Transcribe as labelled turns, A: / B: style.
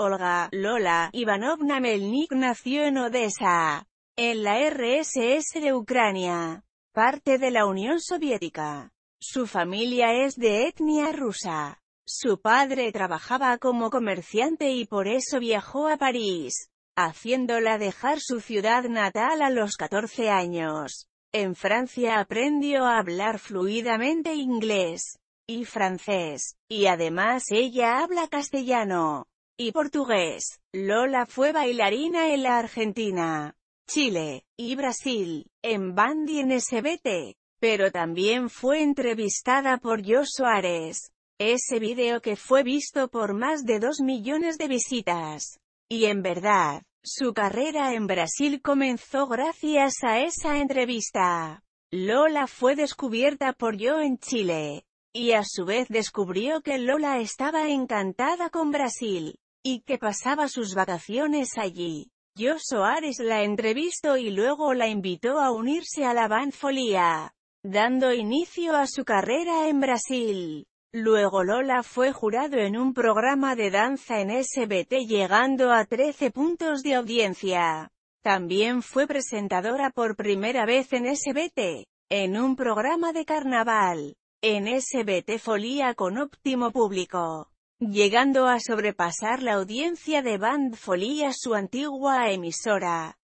A: Olga Lola Ivanovna Melnik nació en Odessa, en la RSS de Ucrania, parte de la Unión Soviética. Su familia es de etnia rusa. Su padre trabajaba como comerciante y por eso viajó a París, haciéndola dejar su ciudad natal a los 14 años. En Francia aprendió a hablar fluidamente inglés y francés, y además ella habla castellano y portugués. Lola fue bailarina en la Argentina, Chile y Brasil, en Bandy y en pero también fue entrevistada por Yo Suárez. Ese video que fue visto por más de 2 millones de visitas. Y en verdad, su carrera en Brasil comenzó gracias a esa entrevista. Lola fue descubierta por Yo en Chile, y a su vez descubrió que Lola estaba encantada con Brasil y que pasaba sus vacaciones allí. Yo Soares la entrevistó y luego la invitó a unirse a la Band dando inicio a su carrera en Brasil. Luego Lola fue jurado en un programa de danza en SBT llegando a 13 puntos de audiencia. También fue presentadora por primera vez en SBT, en un programa de carnaval, en SBT Folía con óptimo público llegando a sobrepasar la audiencia de Band Folie a su antigua emisora.